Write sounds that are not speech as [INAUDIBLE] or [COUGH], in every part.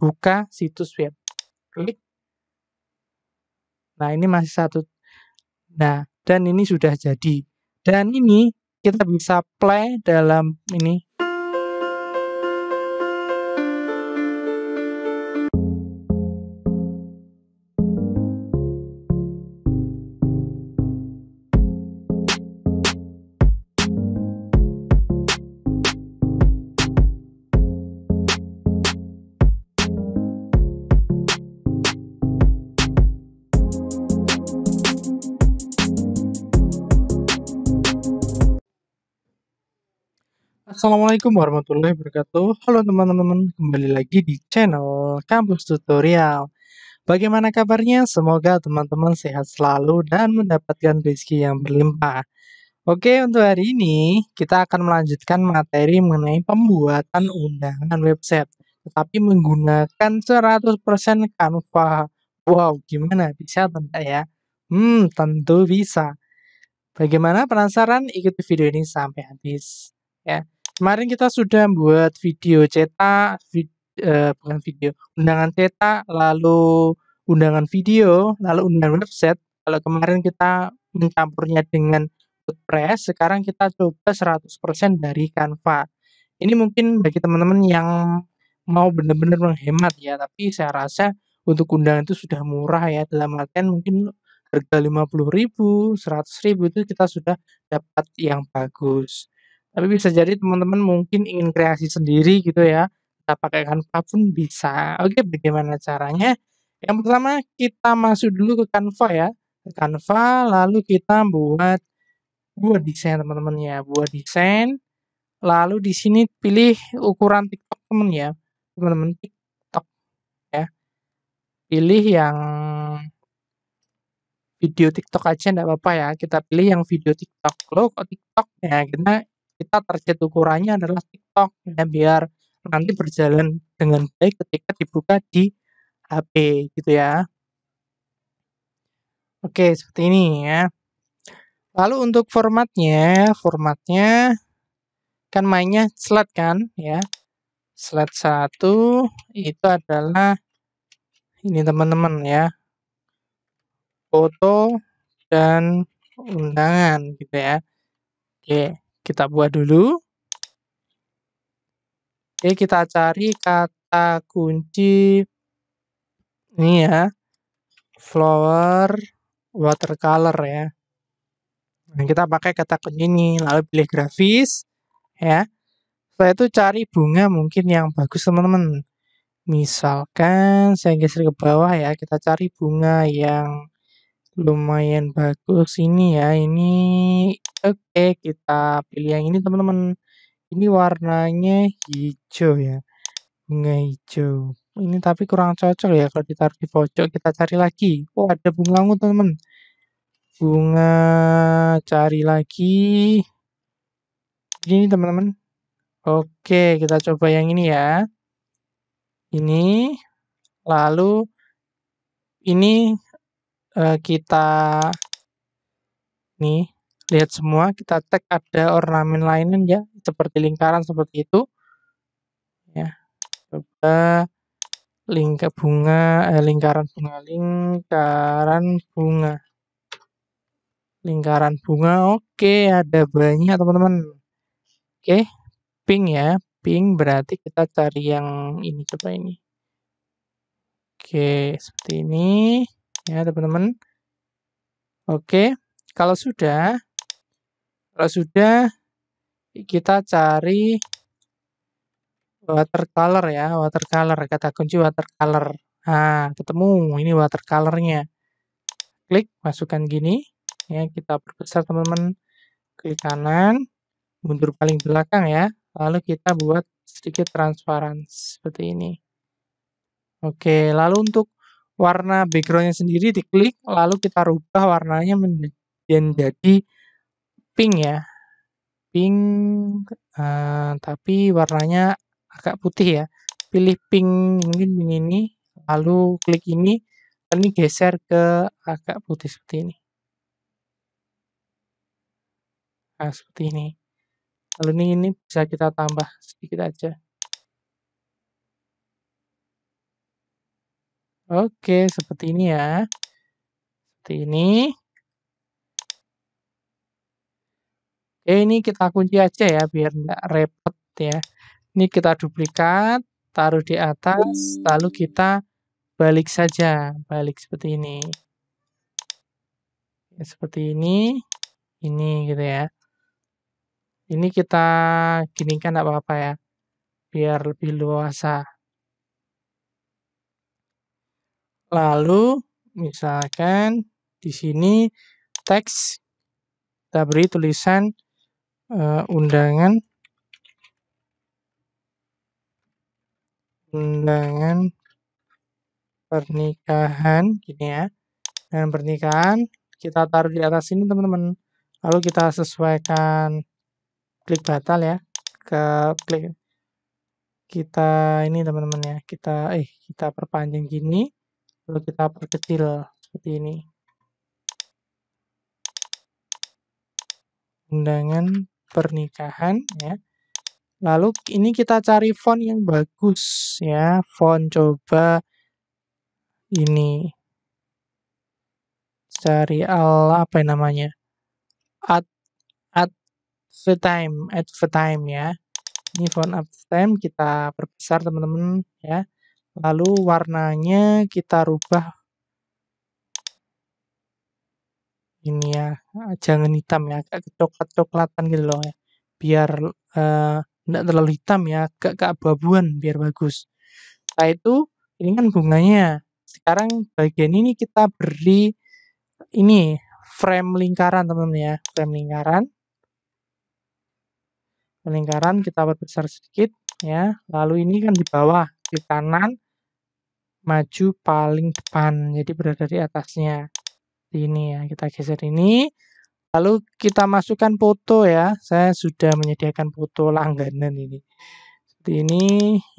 buka situs web. Klik. Nah, ini masih satu. Nah, dan ini sudah jadi. Dan ini kita bisa play dalam ini Assalamualaikum warahmatullahi wabarakatuh. Halo teman-teman, kembali lagi di channel Kampus Tutorial. Bagaimana kabarnya? Semoga teman-teman sehat selalu dan mendapatkan rezeki yang berlimpah. Oke, untuk hari ini kita akan melanjutkan materi mengenai pembuatan undangan website, tetapi menggunakan 100% Canva. Wow, gimana? Bisa tentu ya? Hmm, tentu bisa. Bagaimana penasaran? Ikuti video ini sampai habis. Ya. Kemarin kita sudah membuat video cetak, vid, eh, bukan video, undangan cetak, lalu undangan video, lalu undangan website. Kalau kemarin kita mencampurnya dengan WordPress, sekarang kita coba 100% dari Canva. Ini mungkin bagi teman-teman yang mau benar-benar menghemat ya, tapi saya rasa untuk undangan itu sudah murah ya, dalam artian mungkin harga 50.000, 100.000 itu kita sudah dapat yang bagus. Tapi bisa jadi teman-teman mungkin ingin kreasi sendiri gitu ya. Kita pakai Canva pun bisa. Oke, bagaimana caranya? Yang pertama kita masuk dulu ke Canva ya. Ke Canva lalu kita buat buat desain teman-teman ya. Buat desain. Lalu di sini pilih ukuran TikTok teman ya. Teman-teman TikTok ya. Pilih yang video TikTok aja tidak apa-apa ya. Kita pilih yang video TikTok. Logo TikTok ya. Kita kita target ukurannya adalah TikTok ya biar nanti berjalan dengan baik ketika dibuka di HP gitu ya. Oke, seperti ini ya. Lalu untuk formatnya, formatnya kan mainnya slide kan ya. Slide 1 itu adalah ini teman-teman ya. Foto dan undangan gitu ya. Oke. Kita buat dulu. Oke, kita cari kata kunci ini ya. Flower watercolor ya. Nah, kita pakai kata kunci ini, lalu pilih grafis ya. Setelah itu cari bunga mungkin yang bagus teman-teman. Misalkan saya geser ke bawah ya, kita cari bunga yang Lumayan bagus ini ya, ini oke kita pilih yang ini teman-teman. Ini warnanya hijau ya, bunga hijau. Ini tapi kurang cocok ya kalau ditaruh di pojok, kita cari lagi. Oh ada bunga ungu teman-teman. Bunga cari lagi. Ini teman-teman. Oke, kita coba yang ini ya. Ini, lalu ini uh, kita nih lihat semua kita tag ada ornamen lainnya ya seperti lingkaran seperti itu ya coba lingkar bunga eh, lingkaran bunga lingkaran bunga lingkaran bunga oke ada banyak teman-teman oke pink ya pink berarti kita cari yang ini coba ini oke seperti ini ya teman-teman oke kalau sudah kalau sudah kita cari watercolor ya watercolor kata kunci watercolor nah ketemu ini watercolornya klik masukkan gini ya kita perbesar teman-teman klik kanan mundur paling belakang ya lalu kita buat sedikit transparan seperti ini oke lalu untuk warna backgroundnya sendiri diklik lalu kita rubah warnanya menjadi pink ya pink uh, tapi warnanya agak putih ya pilih pink mungkin pink ini lalu klik ini ini geser ke agak putih seperti ini nah seperti ini lalu ini, ini bisa kita tambah sedikit aja Oke, seperti ini ya. Seperti ini. Oke, ini kita kunci aja ya, biar nggak repot ya. Ini kita duplikat, taruh di atas, lalu kita balik saja. Balik seperti ini. Ya, seperti ini. Ini gitu ya. Ini kita ginikan nggak apa-apa ya. Biar lebih luasa. Lalu misalkan di sini teks kita beri tulisan uh, undangan undangan pernikahan gini ya dan pernikahan kita taruh di atas sini teman-teman lalu kita sesuaikan klik batal ya ke klik kita ini teman-teman ya kita eh kita perpanjang gini Lalu kita perkecil seperti ini. Undangan pernikahan ya. Lalu ini kita cari font yang bagus ya. Font coba ini. Cari al apa namanya? at at the time at the time ya. Ini font at time kita perbesar teman-teman ya. Lalu warnanya kita rubah. Ini ya, jangan hitam ya, agak coklat-coklatan gitu loh ya. Biar tidak eh, uh, terlalu hitam ya, agak keabu-abuan biar bagus. Nah itu, ini kan bunganya. Sekarang bagian ini kita beri ini frame lingkaran teman-teman ya, frame lingkaran. lingkaran kita buat besar sedikit ya. Lalu ini kan di bawah, di kanan maju paling depan jadi berada di atasnya ini ya kita geser ini lalu kita masukkan foto ya saya sudah menyediakan foto langganan ini seperti ini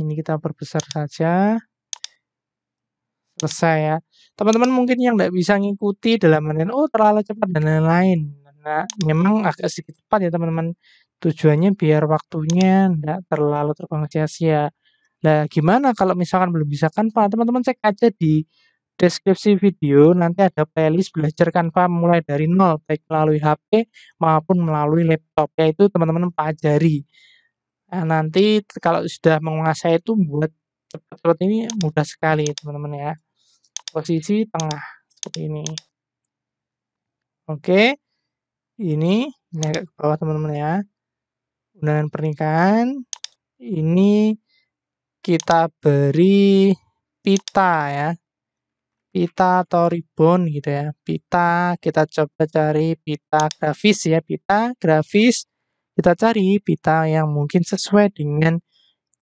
ini kita perbesar saja selesai ya teman-teman mungkin yang tidak bisa mengikuti dalam artian oh terlalu cepat dan lain-lain nah memang agak sedikit cepat ya teman-teman tujuannya biar waktunya tidak terlalu terpengaruh sia ya. Nah, gimana kalau misalkan belum bisa Canva? Teman-teman cek aja di deskripsi video nanti ada playlist belajar Canva mulai dari nol baik melalui HP maupun melalui laptop yaitu teman-teman pelajari. Nah, nanti kalau sudah menguasai itu buat cepat ini mudah sekali teman-teman ya. Posisi tengah seperti ini. Oke. Ini ini agak ke bawah teman-teman ya. Undangan pernikahan ini kita beri pita ya. Pita atau ribbon gitu ya. Pita, kita coba cari pita grafis ya. Pita grafis, kita cari pita yang mungkin sesuai dengan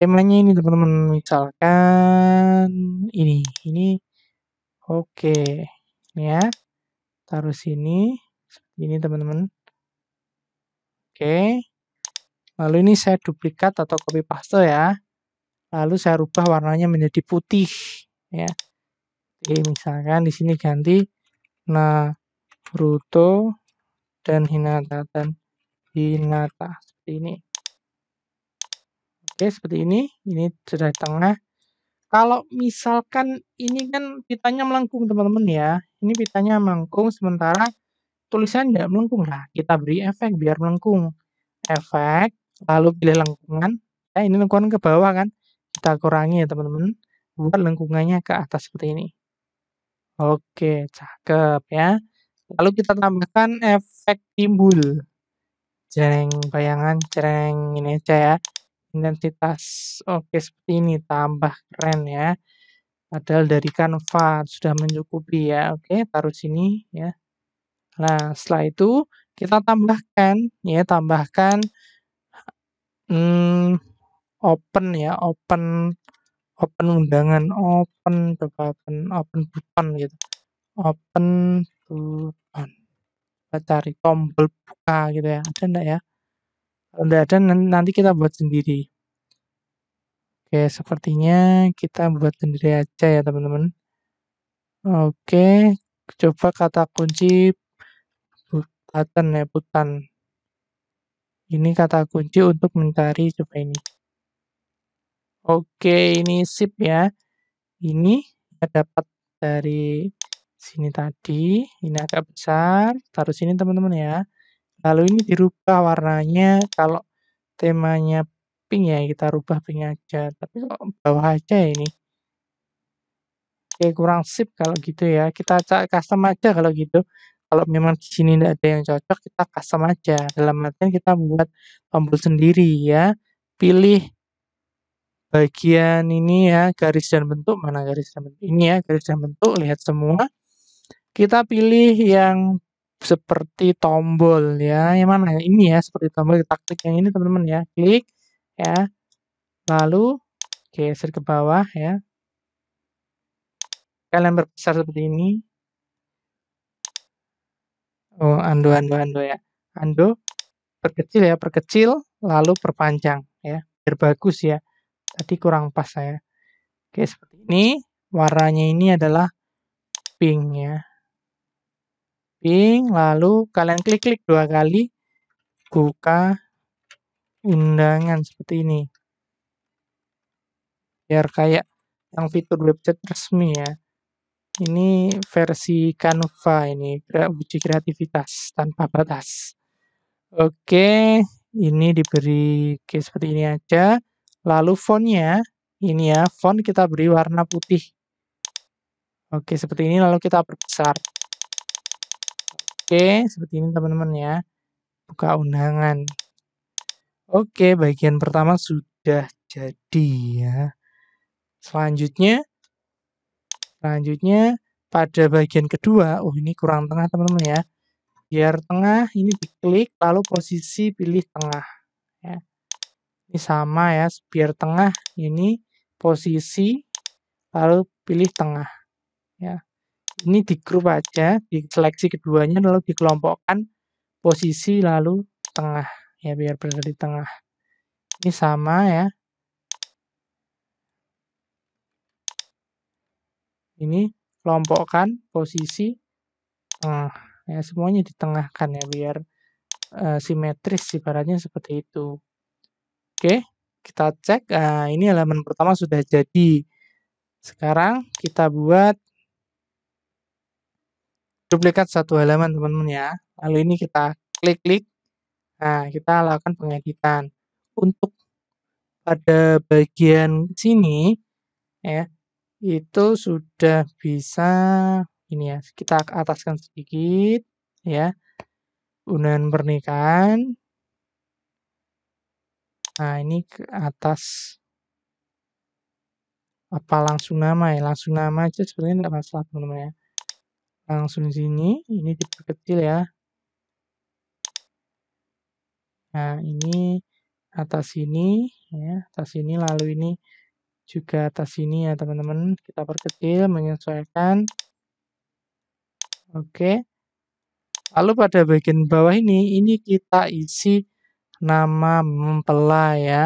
temanya ini teman-teman. Misalkan ini, ini. Oke, ini ya. Taruh sini, ini teman-teman. Oke. Lalu ini saya duplikat atau copy paste ya lalu saya rubah warnanya menjadi putih ya oke misalkan di sini ganti Naruto dan Hinata dan Hinata seperti ini oke seperti ini ini sudah di tengah kalau misalkan ini kan pitanya melengkung teman-teman ya ini pitanya melengkung sementara tulisan tidak melengkung lah kita beri efek biar melengkung efek lalu pilih lengkungan ya ini lengkungan ke bawah kan kita kurangi ya teman-teman. Buat lengkungannya ke atas seperti ini. Oke, cakep ya. Lalu kita tambahkan efek timbul. Jereng bayangan, jereng ini aja ya. Intensitas, oke seperti ini, tambah keren ya. Padahal dari kanva sudah mencukupi ya. Oke, taruh sini ya. Nah, setelah itu kita tambahkan ya, tambahkan hmm, open ya open open undangan open coba open open bukan gitu open bukan kita cari tombol buka gitu ya ada enggak ya kalau enggak ada nanti kita buat sendiri oke sepertinya kita buat sendiri aja ya teman-teman oke coba kata kunci button ya button ini kata kunci untuk mencari coba ini Oke, ini sip ya. Ini kita dapat dari sini tadi. Ini agak besar, taruh sini teman-teman ya. Lalu ini dirubah warnanya kalau temanya pink ya, kita rubah pink aja. Tapi kok bawah aja ini. Oke, kurang sip kalau gitu ya. Kita custom aja kalau gitu kalau memang di sini tidak ada yang cocok kita custom aja dalam artian kita buat tombol sendiri ya pilih bagian ini ya garis dan bentuk mana garis dan bentuk ini ya garis dan bentuk lihat semua kita pilih yang seperti tombol ya yang mana ya? ini ya seperti tombol taktik yang ini teman-teman ya klik ya lalu geser ke bawah ya kalian berbesar seperti ini oh ando ando ando ya ando perkecil ya perkecil lalu perpanjang ya biar bagus ya tadi kurang pas saya. Oke, seperti ini. Warnanya ini adalah pink ya. Pink, lalu kalian klik-klik dua kali. Buka undangan seperti ini. Biar kayak yang fitur website resmi ya. Ini versi Canva ini, uji kreativitas tanpa batas. Oke, ini diberi kayak seperti ini aja. Lalu fontnya, ini ya, font kita beri warna putih. Oke, seperti ini lalu kita perbesar. Oke, seperti ini teman-teman ya. Buka undangan. Oke, bagian pertama sudah jadi ya. Selanjutnya, selanjutnya pada bagian kedua, oh ini kurang tengah teman-teman ya. Biar tengah ini diklik lalu posisi pilih tengah ya. Ini sama ya, biar tengah ini posisi, lalu pilih tengah. Ya. Ini di grup aja, di seleksi keduanya, lalu dikelompokkan posisi, lalu tengah. Ya, biar berada di tengah. Ini sama ya. Ini kelompokkan posisi tengah. Ya, semuanya ditengahkan ya, biar uh, simetris ibaratnya seperti itu. Oke, kita cek. Nah, ini halaman pertama sudah jadi. Sekarang kita buat duplikat satu halaman teman-teman ya. Lalu ini kita klik-klik. Nah, kita lakukan pengeditan. Untuk pada bagian sini ya, itu sudah bisa ini ya, kita ataskan sedikit ya. Undangan pernikahan Nah, ini ke atas. Apa langsung nama ya? Langsung nama aja sebenarnya tidak masalah teman-teman ya. Langsung sini, ini diperkecil ya. Nah, ini atas sini ya, atas sini lalu ini juga atas sini ya teman-teman. Kita perkecil, menyesuaikan. Oke. Lalu pada bagian bawah ini, ini kita isi nama mempelai ya.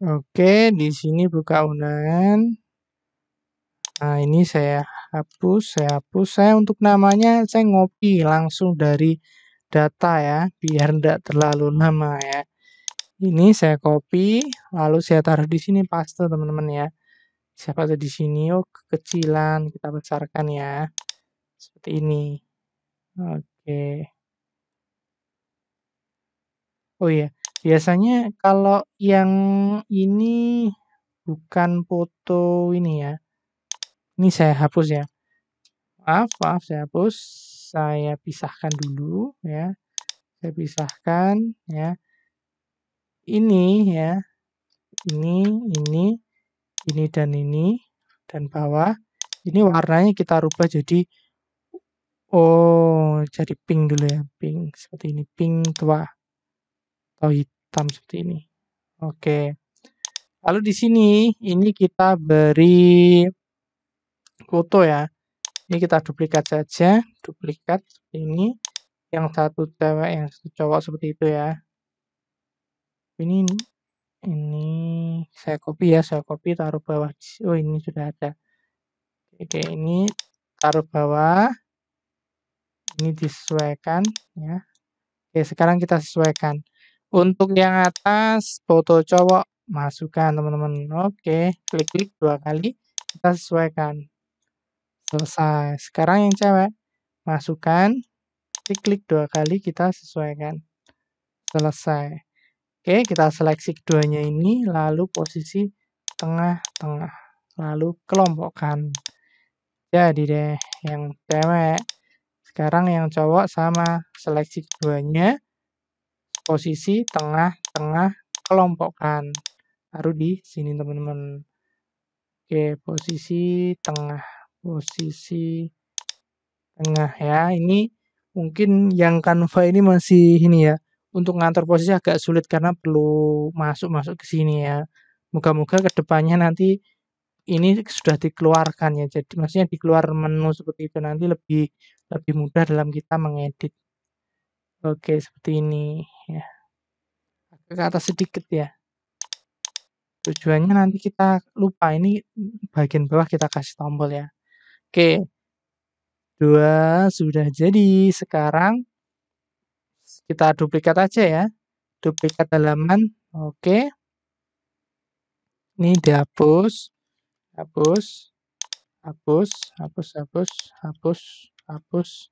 Oke, di sini buka undangan. Nah, ini saya hapus, saya hapus. Saya untuk namanya saya ngopi langsung dari data ya, biar tidak terlalu lama ya. Ini saya copy, lalu saya taruh di sini paste teman-teman ya. Siapa paste di sini, oh kekecilan, kita besarkan ya. Seperti ini. Oke. Oh iya, biasanya kalau yang ini bukan foto ini ya. Ini saya hapus ya. Maaf, maaf saya hapus. Saya pisahkan dulu ya. Saya pisahkan ya. Ini ya. Ini, ini, ini dan ini dan bawah. Ini warnanya kita rubah jadi oh, jadi pink dulu ya, pink seperti ini, pink tua atau hitam seperti ini. Oke. Lalu di sini ini kita beri foto ya. Ini kita duplikat saja, duplikat seperti ini. Yang satu cewek, yang satu cowok seperti itu ya. Ini ini saya copy ya, saya copy taruh bawah. Oh, ini sudah ada. Oke, ini taruh bawah. Ini disesuaikan ya. Oke, sekarang kita sesuaikan. Untuk yang atas foto cowok masukkan teman-teman. Oke, klik-klik dua kali kita sesuaikan. Selesai. Sekarang yang cewek masukkan, klik-klik dua kali kita sesuaikan. Selesai. Oke, kita seleksi keduanya ini lalu posisi tengah-tengah. Lalu kelompokkan. Jadi deh yang cewek. Sekarang yang cowok sama seleksi keduanya posisi tengah-tengah kelompokkan baru di sini teman-teman. Oke, posisi tengah. Posisi tengah ya. Ini mungkin yang kanva ini masih ini ya. Untuk ngantar posisi agak sulit karena perlu masuk-masuk ke sini ya. Moga-moga kedepannya nanti ini sudah dikeluarkan ya jadi maksudnya dikeluar menu seperti itu nanti lebih lebih mudah dalam kita mengedit Oke, seperti ini ya. ke atas sedikit ya. Tujuannya nanti kita lupa ini bagian bawah kita kasih tombol ya. Oke. Dua sudah jadi. Sekarang kita duplikat aja ya. Duplikat halaman. Oke. Ini dihapus. Hapus. Hapus, hapus, hapus, hapus, hapus. hapus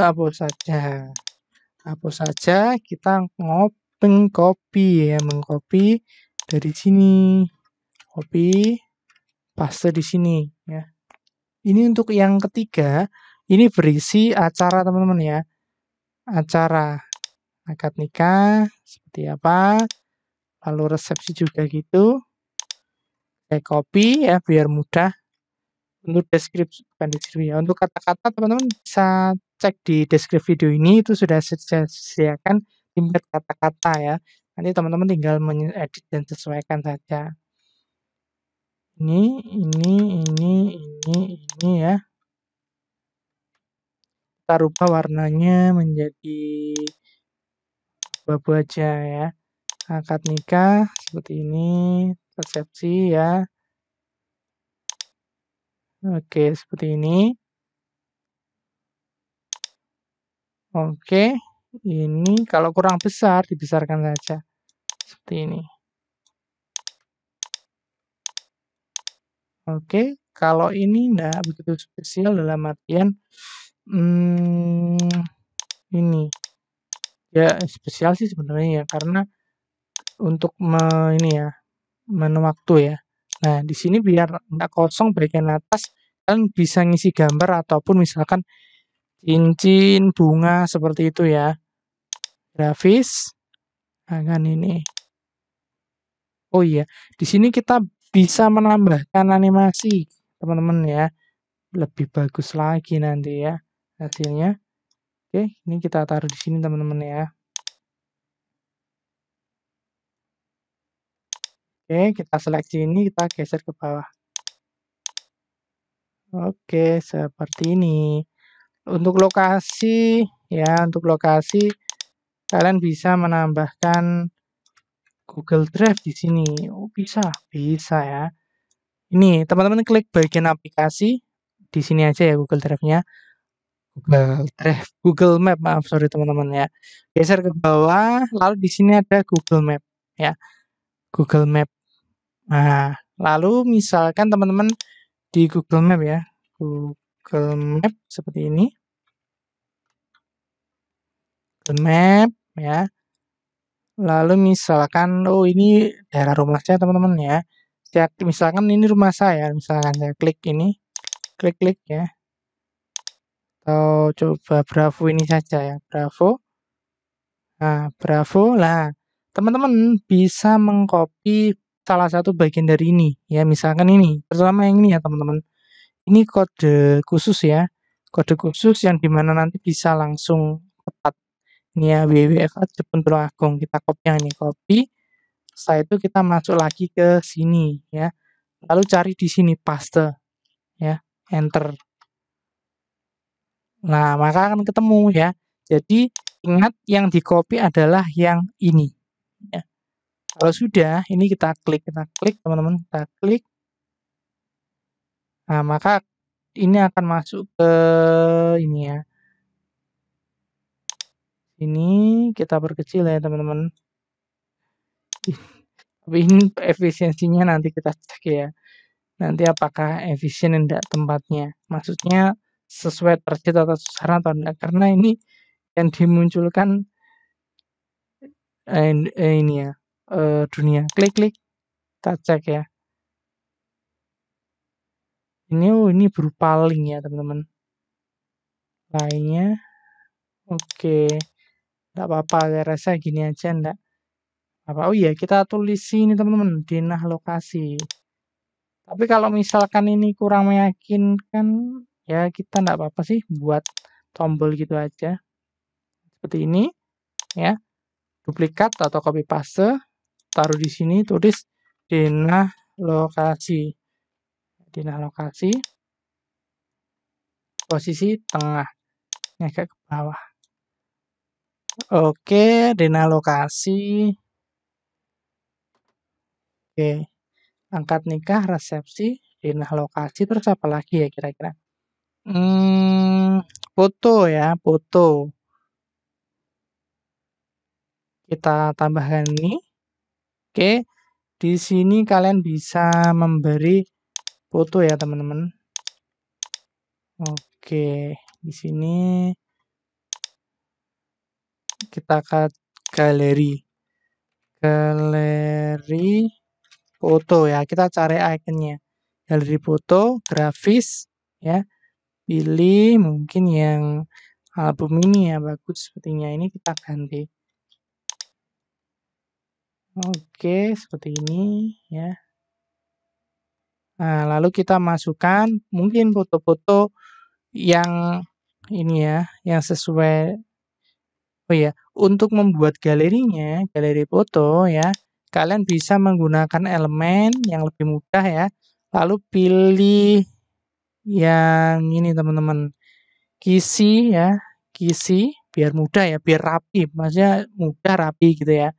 hapus saja hapus saja kita ngopeng kopi ya mengcopy dari sini copy paste di sini ya ini untuk yang ketiga ini berisi acara teman-teman ya acara akad nikah seperti apa lalu resepsi juga gitu saya copy ya biar mudah untuk deskripsi bukan deskripsi ya untuk kata-kata teman-teman bisa cek di deskripsi video ini itu sudah saya sediakan template kata-kata ya nanti teman-teman tinggal edit dan sesuaikan saja ini ini ini ini ini ya kita rubah warnanya menjadi babu aja ya akad nikah seperti ini resepsi ya Oke, seperti ini. Oke, ini kalau kurang besar dibesarkan saja. Seperti ini. Oke, kalau ini tidak begitu spesial dalam artian hmm, ini. Ya, spesial sih sebenarnya ya karena untuk me, ini ya, menu waktu ya. Nah, di sini biar nggak kosong bagian atas, kalian bisa ngisi gambar ataupun misalkan cincin, bunga, seperti itu ya. Grafis. akan nah, ini. Oh iya, di sini kita bisa menambahkan animasi, teman-teman ya. Lebih bagus lagi nanti ya hasilnya. Oke, ini kita taruh di sini teman-teman ya. Oke, kita seleksi ini, kita geser ke bawah. Oke, seperti ini. Untuk lokasi, ya, untuk lokasi, kalian bisa menambahkan Google Drive di sini. Oh, bisa, bisa ya. Ini, teman-teman klik bagian aplikasi, di sini aja ya Google Drive-nya. Google Drive, Google Map, maaf, sorry teman-teman ya. Geser ke bawah, lalu di sini ada Google Map, ya. Google Map. Nah, lalu misalkan teman-teman di Google Map ya, Google Map seperti ini. Google Map ya. Lalu misalkan oh ini daerah rumah saya teman-teman ya. Saya misalkan ini rumah saya, misalkan saya klik ini, klik-klik ya. Atau coba Bravo ini saja ya, Bravo. Nah, Bravo lah teman-teman bisa mengcopy salah satu bagian dari ini ya misalkan ini terutama yang ini ya teman-teman ini kode khusus ya kode khusus yang dimana nanti bisa langsung tepat ini ya WWF Jepun Agung kita copy yang ini copy setelah itu kita masuk lagi ke sini ya lalu cari di sini paste ya enter nah maka akan ketemu ya jadi ingat yang di copy adalah yang ini ya kalau sudah, ini kita klik, kita klik teman-teman, kita klik. Nah, maka ini akan masuk ke ini ya. Ini kita perkecil ya teman-teman. [LAUGHS] Tapi ini efisiensinya nanti kita cek ya. Nanti apakah efisien enggak tempatnya. Maksudnya sesuai target atau sasaran atau enggak. Karena ini yang dimunculkan eh, ini ya uh, dunia. Klik klik, kita cek ya. Ini oh ini berupa link ya teman-teman. Lainnya, oke, tidak apa-apa. Saya rasa gini aja ndak apa oh iya kita tulis ini teman-teman denah lokasi tapi kalau misalkan ini kurang meyakinkan ya kita ndak apa-apa sih buat tombol gitu aja seperti ini ya duplikat atau copy paste taruh di sini tulis dina lokasi dina lokasi posisi tengah ini ke bawah oke dina lokasi oke angkat nikah resepsi dina lokasi terus apa lagi ya kira-kira hmm, foto ya foto kita tambahkan ini Oke, di sini kalian bisa memberi foto ya teman-teman. Oke, di sini kita ke galeri. Galeri foto ya, kita cari ikonnya. Galeri foto, grafis ya. Pilih mungkin yang album ini ya bagus sepertinya ini kita ganti. Oke, seperti ini ya. Nah, lalu kita masukkan mungkin foto-foto yang ini ya, yang sesuai. Oh ya, untuk membuat galerinya, galeri foto ya, kalian bisa menggunakan elemen yang lebih mudah ya. Lalu pilih yang ini teman-teman. Kisi ya, kisi biar mudah ya, biar rapi, maksudnya mudah rapi gitu ya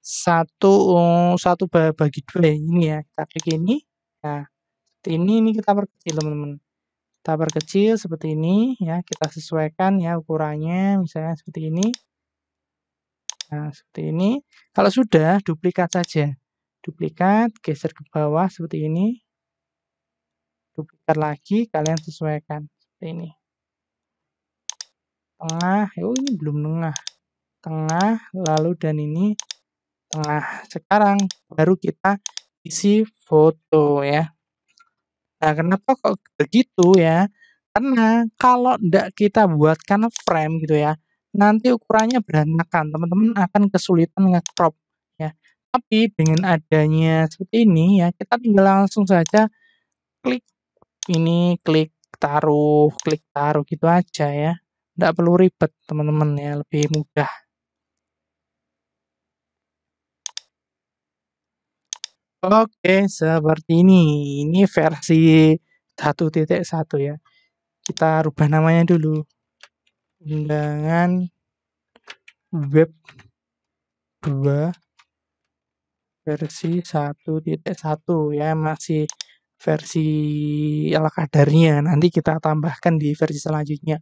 satu oh, satu bagi dua ya, ini ya kita klik ini nah ini ini kita perkecil teman-teman kita perkecil seperti ini ya kita sesuaikan ya ukurannya misalnya seperti ini nah seperti ini kalau sudah duplikat saja duplikat geser ke bawah seperti ini duplikat lagi kalian sesuaikan seperti ini tengah oh ini belum tengah tengah lalu dan ini Nah Sekarang baru kita isi foto ya. Nah, kenapa kok begitu ya? Karena kalau tidak kita buatkan frame gitu ya, nanti ukurannya berantakan. Teman-teman akan kesulitan nge-crop ya. Tapi dengan adanya seperti ini ya, kita tinggal langsung saja klik ini, klik taruh, klik taruh gitu aja ya. Tidak perlu ribet teman-teman ya, lebih mudah. Oke, seperti ini. Ini versi 1.1 ya. Kita rubah namanya dulu. Undangan web 2 versi 1.1 ya, masih versi ala kadarnya. Nanti kita tambahkan di versi selanjutnya.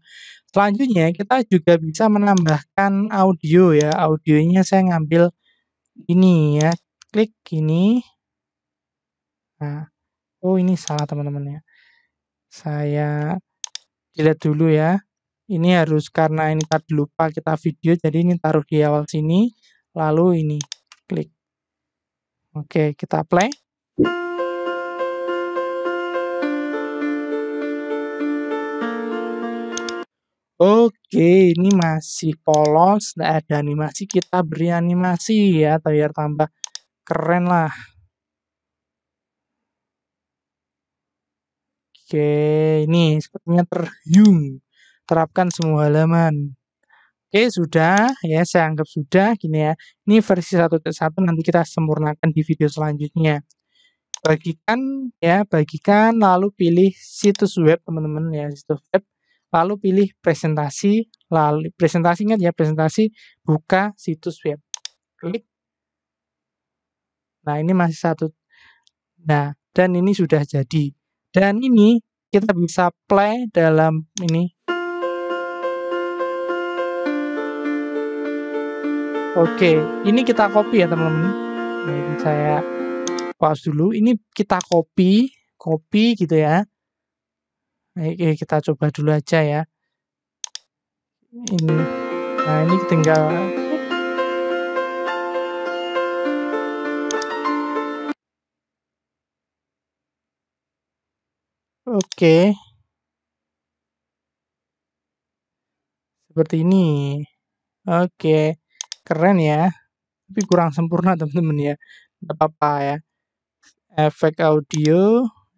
Selanjutnya kita juga bisa menambahkan audio ya. Audionya saya ngambil ini ya. Klik ini Nah, oh ini salah teman-teman ya. Saya lihat dulu ya. Ini harus karena ini tadi lupa kita video, jadi ini taruh di awal sini, lalu ini klik. Oke, kita play. Oke, ini masih polos, tidak ada animasi, kita beri animasi ya, biar tambah keren lah. Oke, ini sepertinya terhyung. Terapkan semua halaman. Oke, sudah ya, saya anggap sudah gini ya. Ini versi 1.1 nanti kita sempurnakan di video selanjutnya. Bagikan ya, bagikan lalu pilih situs web teman-teman ya, situs web. Lalu pilih presentasi, lalu presentasi ingat ya, presentasi buka situs web. Klik. Nah, ini masih satu. Nah, dan ini sudah jadi. Dan ini kita bisa play dalam ini. Oke, ini kita copy ya teman-teman. Nah, ini saya pause dulu. Ini kita copy, copy gitu ya. Oke, kita coba dulu aja ya. Ini, nah ini tinggal Oke. Seperti ini. Oke. Keren ya. Tapi kurang sempurna teman-teman ya. Tidak apa-apa ya. Efek audio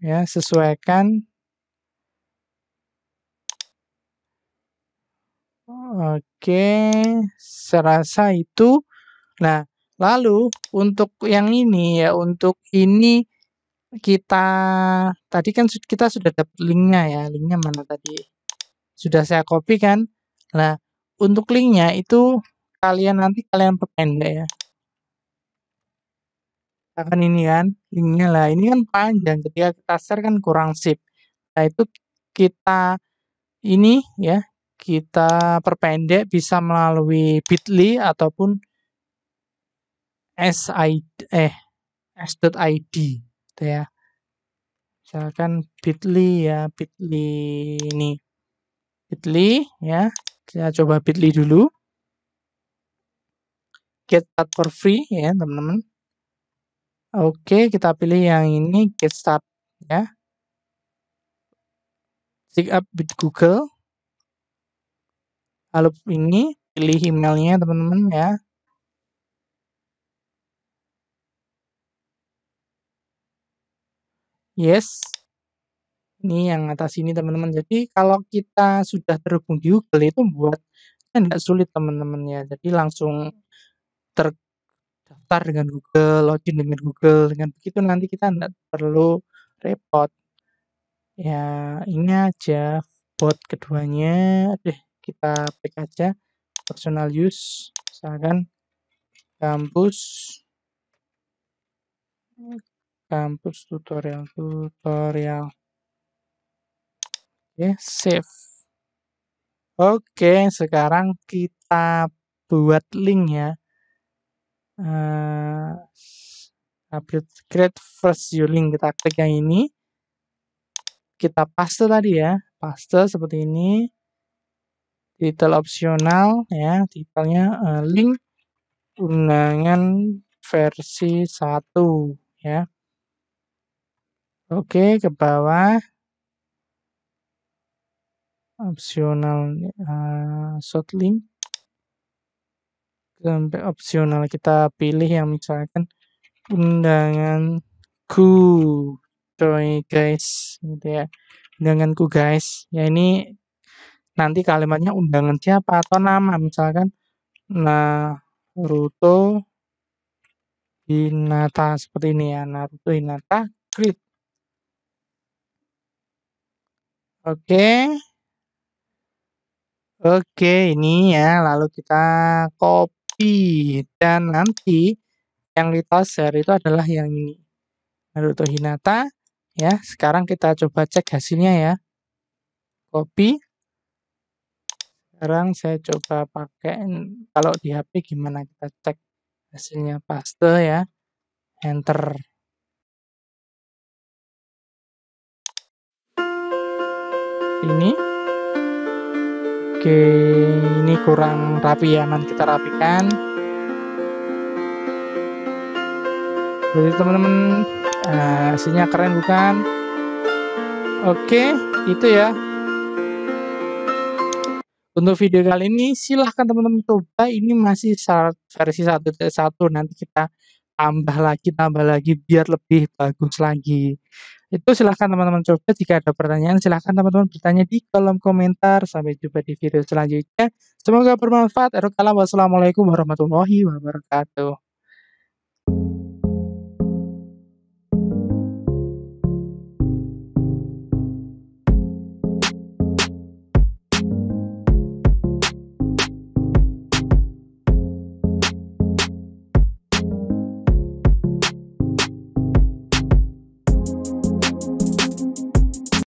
ya sesuaikan. Oke, serasa itu. Nah, lalu untuk yang ini ya, untuk ini kita tadi kan kita sudah dapat linknya ya linknya mana tadi sudah saya copy kan nah untuk linknya itu kalian nanti kalian perpendek ya akan ini kan linknya lah ini kan panjang ketika kita share kan kurang sip nah itu kita ini ya kita perpendek bisa melalui bit.ly ataupun SID eh s.id gitu ya misalkan bit.ly ya bit.ly ini bit.ly ya kita coba bit.ly dulu get start for free ya teman-teman oke kita pilih yang ini get start ya stick up with google lalu ini pilih emailnya teman-teman ya Yes. Ini yang atas ini teman-teman. Jadi kalau kita sudah terhubung di Google itu buat tidak kan sulit teman-teman ya. Jadi langsung terdaftar dengan Google, login dengan Google. Dengan begitu nanti kita tidak perlu repot. Ya ini aja bot keduanya. Deh kita pick aja personal use. Misalkan kampus kampus tutorial tutorial oke okay, save oke okay, sekarang kita buat link ya uh, eh, update create first view link kita klik yang ini kita paste tadi ya paste seperti ini title opsional ya titelnya uh, link undangan versi 1 ya Oke, ke bawah. Opsional uh, short link. Sampai opsional kita pilih yang misalkan undangan ku coy guys gitu ya undanganku guys ya ini nanti kalimatnya undangan siapa atau nama misalkan Naruto Hinata seperti ini ya Naruto Hinata Creed Oke. Oke, ini ya. Lalu kita copy dan nanti yang di toser itu adalah yang ini. Naruto Hinata ya. Sekarang kita coba cek hasilnya ya. Copy. Sekarang saya coba pakai kalau di HP gimana kita cek hasilnya paste ya. Enter. ini oke ini kurang rapi ya nanti kita rapikan jadi teman-teman -teman, eh, hasilnya keren bukan oke itu ya untuk video kali ini silahkan teman-teman coba ini masih versi 1.1 nanti kita tambah lagi, tambah lagi biar lebih bagus lagi. Itu silahkan teman-teman coba jika ada pertanyaan silahkan teman-teman bertanya di kolom komentar. Sampai jumpa di video selanjutnya. Semoga bermanfaat. Wassalamualaikum warahmatullahi wabarakatuh.